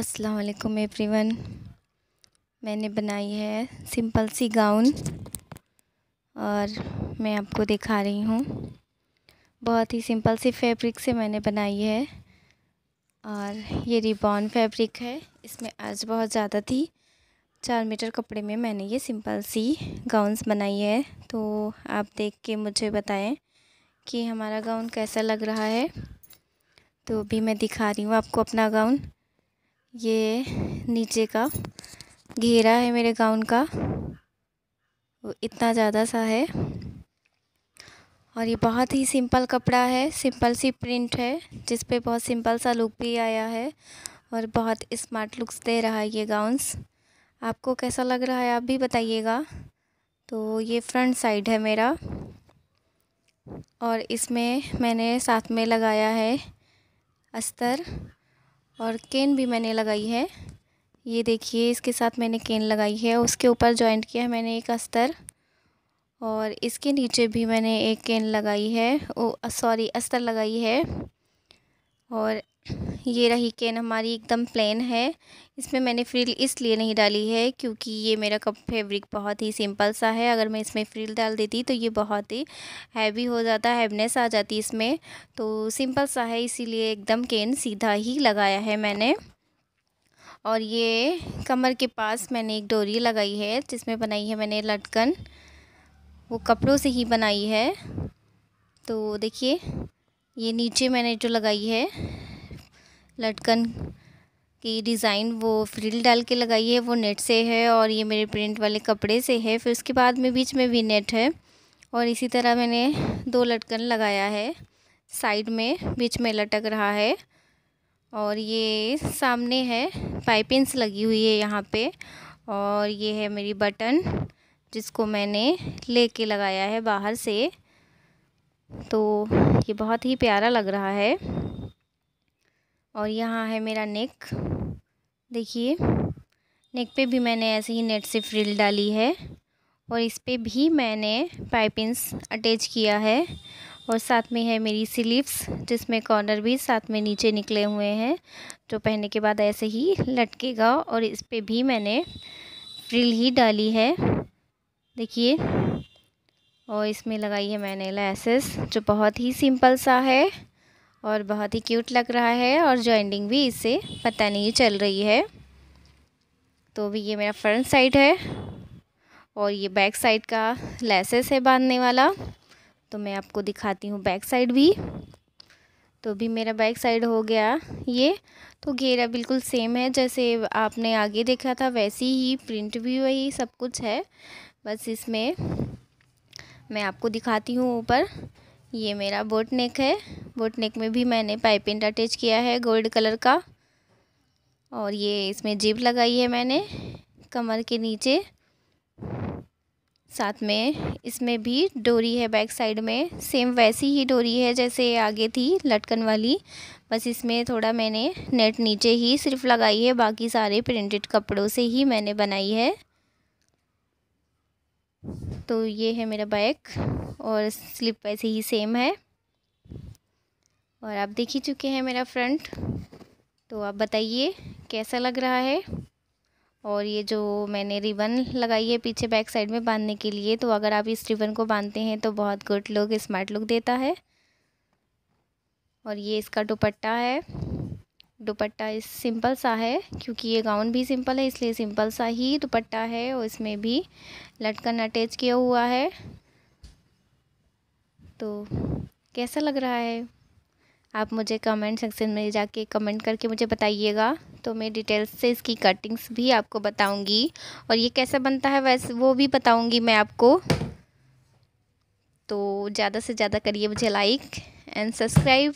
अस्सलाम वालेकुम एवरीवन मैंने बनाई है सिंपल सी गाउन और मैं आपको दिखा रही हूँ बहुत ही सिंपल सी फैब्रिक से मैंने बनाई है और ये रिबॉन फैब्रिक है इसमें आज बहुत ज़्यादा थी चार मीटर कपड़े में मैंने ये सिंपल सी गाउन्स बनाई है तो आप देख के मुझे बताएं कि हमारा गाउन कैसा लग रहा है तो अभी मैं दिखा रही हूँ आपको अपना गाउन ये नीचे का घेरा है मेरे गाउन का वो इतना ज़्यादा सा है और ये बहुत ही सिंपल कपड़ा है सिंपल सी प्रिंट है जिस पे बहुत सिंपल सा लुक भी आया है और बहुत स्मार्ट लुक्स दे रहा है ये गाउन्स आपको कैसा लग रहा है आप भी बताइएगा तो ये फ्रंट साइड है मेरा और इसमें मैंने साथ में लगाया है अस्तर और केन भी मैंने लगाई है ये देखिए इसके साथ मैंने केन लगाई है उसके ऊपर जॉइंट किया है मैंने एक अस्तर और इसके नीचे भी मैंने एक केन लगाई है ओ सॉरी अस्तर लगाई है और ये रही कैन हमारी एकदम प्लेन है इसमें मैंने फ्रिल इसलिए नहीं डाली है क्योंकि ये मेरा कप फैब्रिक बहुत ही सिंपल सा है अगर मैं इसमें फ्रिल डाल देती तो ये बहुत ही हैवी हो जाता हैवनेस आ जाती इसमें तो सिंपल सा है इसीलिए एकदम कैन सीधा ही लगाया है मैंने और ये कमर के पास मैंने एक डोरी लगाई है जिसमें बनाई है मैंने लटकन वो कपड़ों से ही बनाई है तो देखिए ये नीचे मैंने जो लगाई है लटकन की डिज़ाइन वो फ्रिल डाल के लगाई है वो नेट से है और ये मेरे प्रिंट वाले कपड़े से है फिर उसके बाद में बीच में भी नेट है और इसी तरह मैंने दो लटकन लगाया है साइड में बीच में लटक रहा है और ये सामने है पाइपिंग्स लगी हुई है यहाँ पे और ये है मेरी बटन जिसको मैंने ले के लगाया है बाहर से तो ये बहुत ही प्यारा लग रहा है और यहाँ है मेरा नेक देखिए नेक पे भी मैंने ऐसे ही नेट से फ्रिल डाली है और इस पर भी मैंने पाइपिंग्स अटैच किया है और साथ में है मेरी स्लीव्स जिसमें कॉर्नर भी साथ में नीचे निकले हुए हैं जो पहनने के बाद ऐसे ही लटकेगा और इस पर भी मैंने फ्रिल ही डाली है देखिए और इसमें लगाई है मैंने लैसेस जो बहुत ही सिंपल सा है और बहुत ही क्यूट लग रहा है और जॉइनिंग भी इससे पता नहीं चल रही है तो भी ये मेरा फ्रंट साइड है और ये बैक साइड का लेसेस है बांधने वाला तो मैं आपको दिखाती हूँ बैक साइड भी तो भी मेरा बैक साइड हो गया ये तो घेरा बिल्कुल सेम है जैसे आपने आगे देखा था वैसी ही प्रिंट भी वही सब कुछ है बस इसमें मैं आपको दिखाती हूँ ऊपर ये मेरा बोट नेक है बोट नेक में भी मैंने पाइपिंग अटैच किया है गोल्ड कलर का और ये इसमें जीप लगाई है मैंने कमर के नीचे साथ में इसमें भी डोरी है बैक साइड में सेम वैसी ही डोरी है जैसे आगे थी लटकन वाली बस इसमें थोड़ा मैंने नेट नीचे ही सिर्फ लगाई है बाकी सारे प्रिंटेड कपड़ों से ही मैंने बनाई है तो ये है मेरा बैग और स्लिप वैसे ही सेम है और आप देख ही चुके हैं मेरा फ्रंट तो आप बताइए कैसा लग रहा है और ये जो मैंने रिबन लगाई है पीछे बैक साइड में बांधने के लिए तो अगर आप इस रिबन को बांधते हैं तो बहुत गुड लुक स्मार्ट लुक देता है और ये इसका दुपट्टा है दुपट्टा इस सिंपल सा है क्योंकि ये गाउन भी सिंपल है इसलिए सिंपल सा ही दुपट्टा है और इसमें भी लटकन अटैच किया हुआ है तो कैसा लग रहा है आप मुझे कमेंट सेक्शन में जाके कमेंट करके मुझे बताइएगा तो मैं डिटेल्स से इसकी कटिंग्स भी आपको बताऊंगी और ये कैसा बनता है वैसे वो भी बताऊंगी मैं आपको तो ज़्यादा से ज़्यादा करिए मुझे लाइक एंड सब्सक्राइब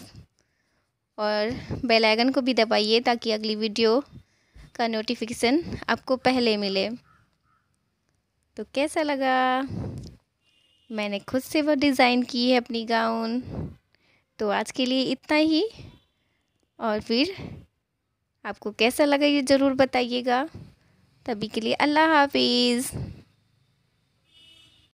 और बेल आइकन को भी दबाइए ताकि अगली वीडियो का नोटिफिकेशन आपको पहले मिले तो कैसा लगा मैंने खुद से वो डिज़ाइन की है अपनी गाउन तो आज के लिए इतना ही और फिर आपको कैसा लगा ये ज़रूर बताइएगा तभी के लिए अल्लाह हाफिज़